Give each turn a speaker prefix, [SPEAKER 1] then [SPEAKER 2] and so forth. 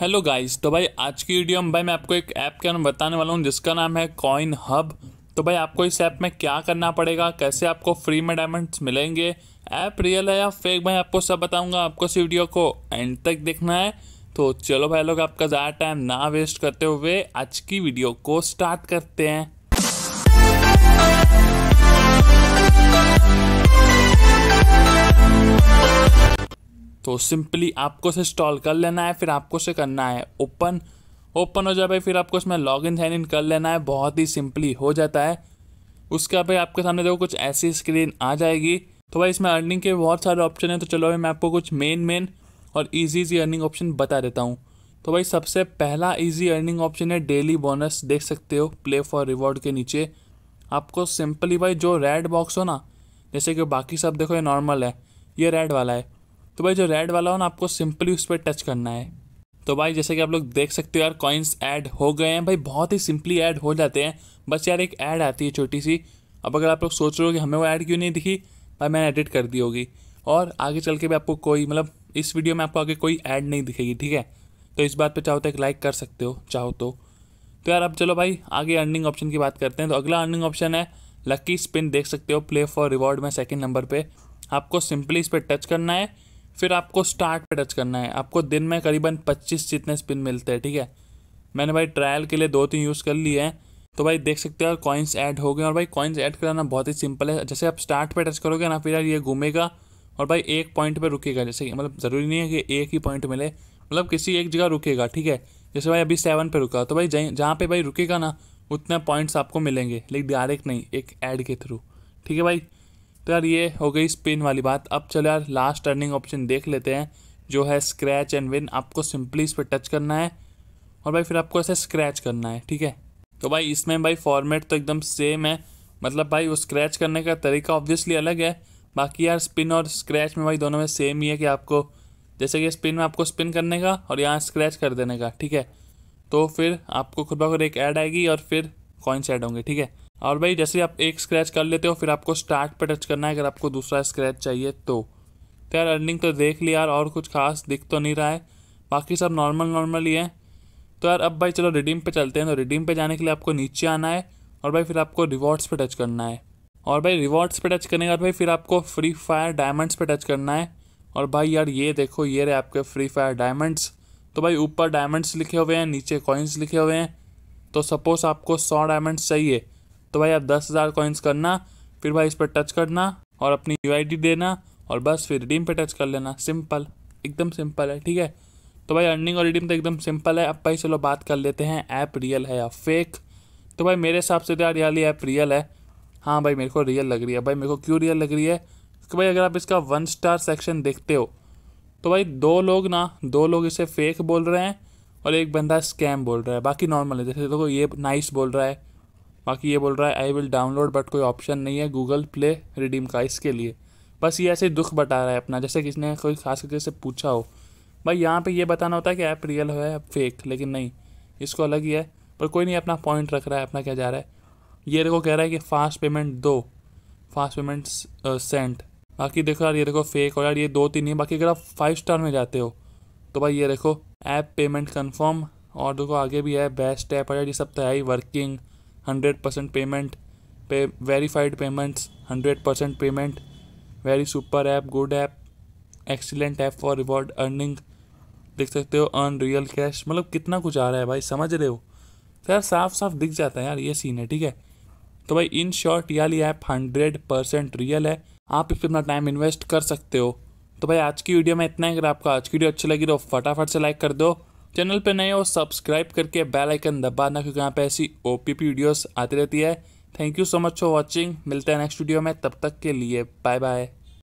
[SPEAKER 1] hello guys तो भाई आज की वीडियो में भाई मैं आपको एक ऐप के नाम बताने वाला हूँ जिसका नाम है कॉइन हब तो भाई आपको इस ऐप में क्या करना पड़ेगा कैसे आपको फ्री में डायमंड्स मिलेंगे ऐप रियल है या फेक भाई आपको सब बताऊंगा आपको इस वीडियो को एंड तक देखना है तो चलो भाई लोग आपका ज़्यादा टाइम ना वेस्ट करते हुए आज की वीडियो को स्टार्ट करते हैं तो सिंपली आपको उसे इंस्टॉल कर लेना है फिर आपको उसे करना है ओपन ओपन हो जाए भाई फिर आपको उसमें लॉग इन साइन इन कर लेना है बहुत ही सिंपली हो जाता है उसका भाई आपके सामने देखो कुछ ऐसी स्क्रीन आ जाएगी तो भाई इसमें अर्निंग के बहुत सारे ऑप्शन हैं तो चलो भाई मैं आपको कुछ मेन मेन और ईजी ईजी अर्निंग ऑप्शन बता देता हूँ तो भाई सबसे पहला ईजी अर्निंग ऑप्शन है डेली बोनस देख सकते हो प्ले फॉर रिवॉर्ड के नीचे आपको सिंपली भाई जो रेड बॉक्स हो ना जैसे कि बाकी सब देखो ये नॉर्मल है ये रेड वाला है तो भाई जो रेड वाला हो ना आपको सिंपली उस पर टच करना है तो भाई जैसे कि आप लोग देख सकते हो यार कॉइन्स ऐड हो गए हैं भाई बहुत ही सिंपली ऐड हो जाते हैं बस यार एक ऐड आती है छोटी सी अब अगर आप लोग सोच रहे हो कि हमें वो ऐड क्यों नहीं दिखी भाई मैंने एडिट कर दी होगी और आगे चल के भी आपको कोई मतलब इस वीडियो में आपको आगे कोई ऐड नहीं दिखेगी ठीक है तो इस बात पर चाहो तो एक लाइक कर सकते हो चाहो तो तो यार अब चलो भाई आगे अर्निंग ऑप्शन की बात करते हैं तो अगला अर्निंग ऑप्शन है लकी स्पिन देख सकते हो प्ले फॉर रिवॉर्ड में सेकेंड नंबर पर आपको सिंपली इस पर टच करना है फिर आपको स्टार्ट पे टच करना है आपको दिन में करीबन 25 जितने स्पिन मिलते हैं ठीक है मैंने भाई ट्रायल के लिए दो तीन यूज़ कर लिए हैं तो भाई देख सकते हो कॉइन्स ऐड हो गए और भाई कॉइन्स ऐड कराना बहुत ही सिंपल है जैसे आप स्टार्ट पे टच करोगे ना फिर ये घूमेगा और भाई एक पॉइंट पे रुकेगा जैसे मतलब ज़रूरी नहीं है कि एक ही पॉइंट मिले मतलब किसी एक जगह रुकेगा ठीक है जैसे भाई अभी सेवन पे रुका तो भाई जहाँ पे भाई रुकेगा ना उतने पॉइंट्स आपको मिलेंगे लेकिन डायरेक्ट नहीं एक ऐड के थ्रू ठीक है भाई तो यार ये हो गई स्पिन वाली बात अब चलो यार लास्ट टर्निंग ऑप्शन देख लेते हैं जो है स्क्रैच एंड विन आपको सिंपली इस पर टच करना है और भाई फिर आपको ऐसे स्क्रैच करना है ठीक है तो भाई इसमें भाई फॉर्मेट तो एकदम सेम है मतलब भाई वो स्क्रैच करने का तरीका ऑब्वियसली अलग है बाकी यार स्पिन और स्क्रैच में भाई दोनों में सेम ही है कि आपको जैसे कि स्पिन में आपको स्पिन करने का और यहाँ स्क्रैच कर देने का ठीक है तो फिर आपको खुद ब खुद एक ऐड आएगी और फिर कॉइन्स ऐड होंगे ठीक है और भाई जैसे आप एक स्क्रैच कर लेते हो फिर आपको स्टार्ट पे टच करना है अगर आपको दूसरा स्क्रैच चाहिए तो तो यार अर्निंग तो देख लिया यार और कुछ खास दिख तो नहीं रहा है बाकी सब नॉर्मल नॉर्मल ही है तो यार अब भाई चलो रिडीम पे चलते हैं तो रिडीम पे जाने के लिए आपको नीचे आना है और भाई फिर आपको रिवॉर्ड्स पे टच करना है और भाई रिवॉर्ड्स पे टच करने के बाद भाई फिर आपको फ्री फायर डायमंड्स पे टच करना है और भाई यार ये देखो ये रहे आपके फ्री फायर डायमंड्स तो भाई ऊपर डायमंड्स लिखे हुए हैं नीचे कॉइन्स लिखे हुए हैं तो सपोज़ आपको सौ डायमंड्स चाहिए तो भाई आप दस हज़ार कॉइन्स करना फिर भाई इस पर टच करना और अपनी यू देना और बस फिर रिडीम पे टच कर लेना सिंपल एकदम सिंपल है ठीक है तो भाई अर्निंग और रिडीम तो एकदम सिंपल है अब भाई चलो बात कर लेते हैं ऐप रियल है या फेक तो भाई मेरे हिसाब से तो यार यार ऐप रियल है हाँ भाई मेरे को रियल लग रही है भाई मेरे को क्यों रियल लग रही है तो भाई अगर आप इसका वन स्टार सेक्शन देखते हो तो भाई दो लोग ना दो लोग इसे फेक बोल रहे हैं और एक बंदा स्कैम बोल रहा है बाकी नॉर्मल है जैसे देखो तो ये नाइस बोल रहा है बाकी ये बोल रहा है आई विल डाउनलोड बट कोई ऑप्शन नहीं है गूगल प्ले रिडीम का इसके लिए बस ये ऐसे दुख बता रहा है अपना जैसे किसी ने कोई खास करके से पूछा हो भाई यहाँ पे ये बताना होता है कि ऐप रियल है या फेक लेकिन नहीं इसको अलग ही है पर कोई नहीं अपना पॉइंट रख रहा है अपना क्या जा रहा है ये देखो कह रहा है कि फास्ट पेमेंट दो फास्ट पेमेंट सेंट बाकी देखो यार ये देखो फेक हो यार ये दो तीन ही बाकी अगर आप फाइव स्टार में जाते हो तो भाई ये देखो ऐप पेमेंट कन्फर्म और देखो आगे भी है बेस्ट ऐप है ये सब तो है ही वर्किंग हंड्रेड परसेंट पेमेंट पे verified payments hundred percent payment very super app good app excellent app for reward earning देख सकते हो अर्न रियल कैश मतलब कितना कुछ आ रहा है भाई समझ रहे हो तो यार साफ साफ दिख जाता है यार ये सीन है ठीक है तो भाई इन शॉर्ट याली ऐप हंड्रेड परसेंट रियल है आप इस पर अपना टाइम इन्वेस्ट कर सकते हो तो भाई आज की वीडियो में इतना ही अगर आपको आज की वीडियो अच्छी लगी तो फटाफट से लाइक कर दो चैनल पर नए हो सब्सक्राइब करके बेल आइकन दबाना क्योंकि यहाँ पे ऐसी ओपीपी वीडियोस आती रहती है thank you so much for watching मिलते हैं नेक्स्ट वीडियो में तब तक के लिए बाय बाय